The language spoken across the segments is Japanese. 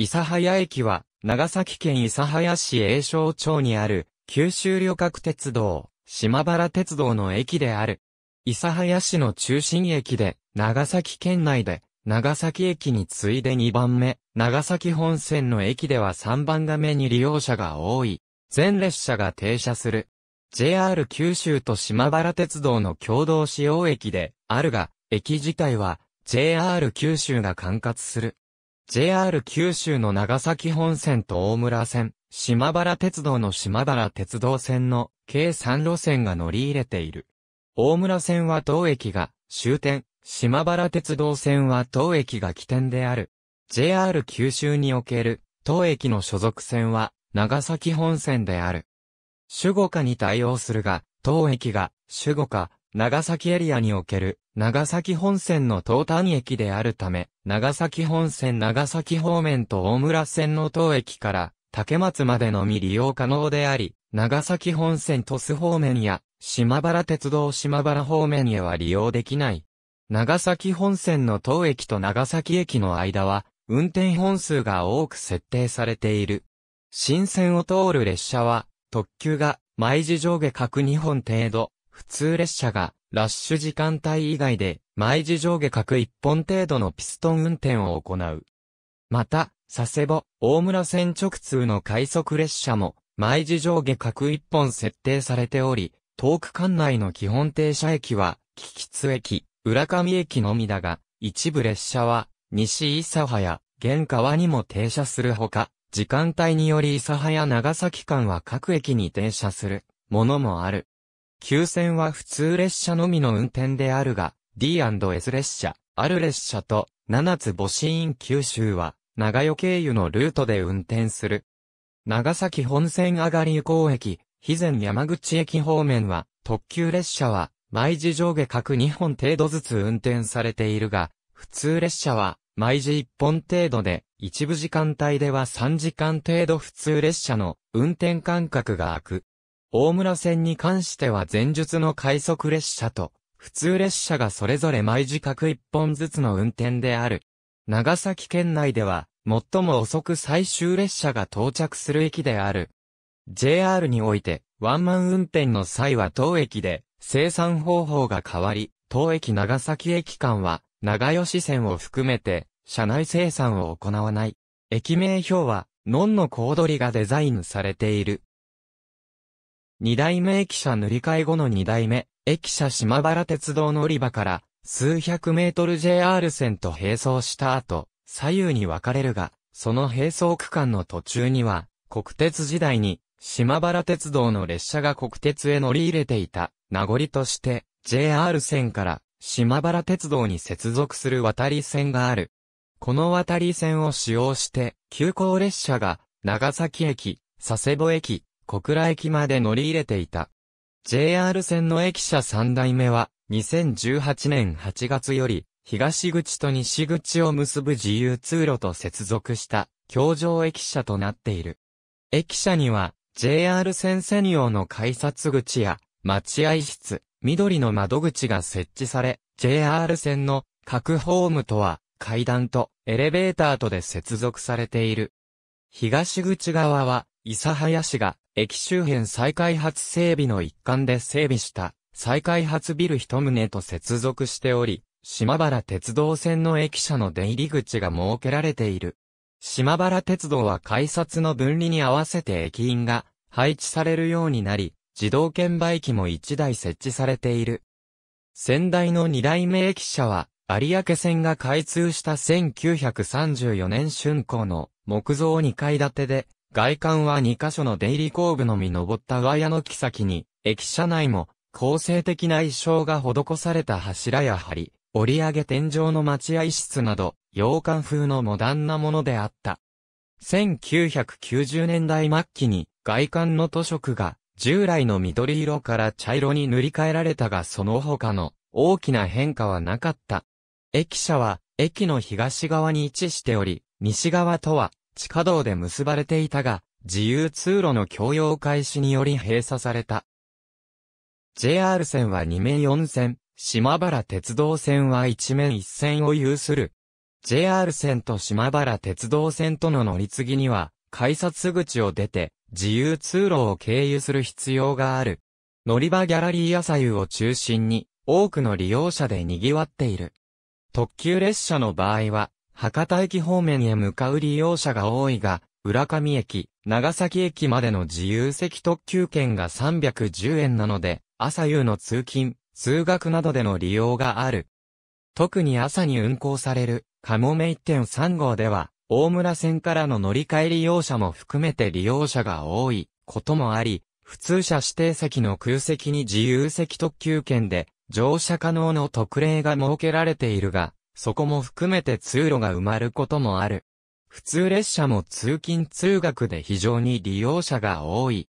諫早駅は、長崎県諫早市栄翔町にある、九州旅客鉄道、島原鉄道の駅である。諫早市の中心駅で、長崎県内で、長崎駅に次いで2番目、長崎本線の駅では3番が目に利用者が多い。全列車が停車する。JR 九州と島原鉄道の共同使用駅であるが、駅自体は JR 九州が管轄する。JR 九州の長崎本線と大村線、島原鉄道の島原鉄道線の計3路線が乗り入れている。大村線は当駅が終点、島原鉄道線は当駅が起点である。JR 九州における当駅の所属線は長崎本線である。主語下に対応するが、当駅が主語下、長崎エリアにおける長崎本線の東端駅であるため、長崎本線長崎方面と大村線の当駅から竹松までのみ利用可能であり、長崎本線鳥栖方面や島原鉄道島原方面へは利用できない。長崎本線の当駅と長崎駅の間は、運転本数が多く設定されている。新線を通る列車は、特急が毎時上下各2本程度、普通列車がラッシュ時間帯以外で毎時上下各1本程度のピストン運転を行う。また、佐世保、大村線直通の快速列車も毎時上下各1本設定されており、東区管内の基本停車駅は、木津駅、浦上駅のみだが、一部列車は、西諫早、玄川にも停車するほか、時間帯により諫早長崎間は各駅に停車するものもある。急線は普通列車のみの運転であるが、D&S 列車、ある列車と、七つ星院九州は、長与経由のルートで運転する。長崎本線上がり行港駅、肥前山口駅方面は、特急列車は、毎時上下各2本程度ずつ運転されているが、普通列車は、毎時1本程度で、一部時間帯では3時間程度普通列車の運転間隔が空く。大村線に関しては前述の快速列車と、普通列車がそれぞれ毎時各1本ずつの運転である。長崎県内では、最も遅く最終列車が到着する駅である。JR において、ワンマン運転の際は当駅で、生産方法が変わり、当駅長崎駅間は、長吉線を含めて、車内生産を行わない。駅名表は、ノンのコードリがデザインされている。二代目駅舎塗り替え後の二代目、駅舎島原鉄道乗り場から、数百メートル JR 線と並走した後、左右に分かれるが、その並走区間の途中には、国鉄時代に、島原鉄道の列車が国鉄へ乗り入れていた、名残として、JR 線から島原鉄道に接続する渡り線がある。この渡り線を使用して、急行列車が、長崎駅、佐世保駅、小倉駅まで乗り入れていた。JR 線の駅舎3代目は、2018年8月より、東口と西口を結ぶ自由通路と接続した、橋上駅舎となっている。駅舎には、JR 線専用の改札口や、待合室、緑の窓口が設置され、JR 線の各ホームとは階段とエレベーターとで接続されている。東口側は、諫早市が駅周辺再開発整備の一環で整備した再開発ビル一棟と接続しており、島原鉄道線の駅舎の出入り口が設けられている。島原鉄道は改札の分離に合わせて駅員が配置されるようになり、自動券売機も1台設置されている。先代の2代目駅舎は、有明線が開通した1934年春工の木造2階建てで、外観は2箇所の出入り後部のみ登った上屋の木先に、駅舎内も、構成的な意匠が施された柱や梁、折り上げ天井の待合室など、洋館風のモダンなものであった。1990年代末期に外観の塗色が従来の緑色から茶色に塗り替えられたがその他の大きな変化はなかった。駅舎は駅の東側に位置しており、西側とは地下道で結ばれていたが、自由通路の供用開始により閉鎖された。JR 線は2面4線、島原鉄道線は1面1線を有する。JR 線と島原鉄道線との乗り継ぎには、改札口を出て、自由通路を経由する必要がある。乗り場ギャラリー朝夕を中心に、多くの利用者で賑わっている。特急列車の場合は、博多駅方面へ向かう利用者が多いが、浦上駅、長崎駅までの自由席特急券が310円なので、朝夕の通勤、通学などでの利用がある。特に朝に運行される、かもめ1.3号では、大村線からの乗り換え利用者も含めて利用者が多いこともあり、普通車指定席の空席に自由席特急券で乗車可能の特例が設けられているが、そこも含めて通路が埋まることもある。普通列車も通勤通学で非常に利用者が多い。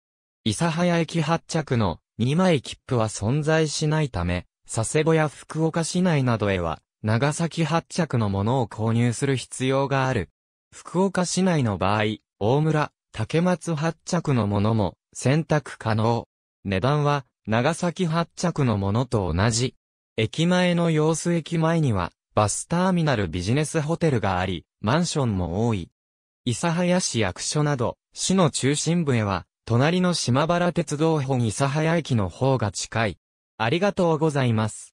諫早駅発着の2枚切符は存在しないため、佐世保や福岡市内などへは、長崎発着のものを購入する必要がある。福岡市内の場合、大村、竹松発着のものも選択可能。値段は長崎発着のものと同じ。駅前の様子駅前にはバスターミナルビジネスホテルがあり、マンションも多い。諫早市役所など、市の中心部へは、隣の島原鉄道本諫早駅の方が近い。ありがとうございます。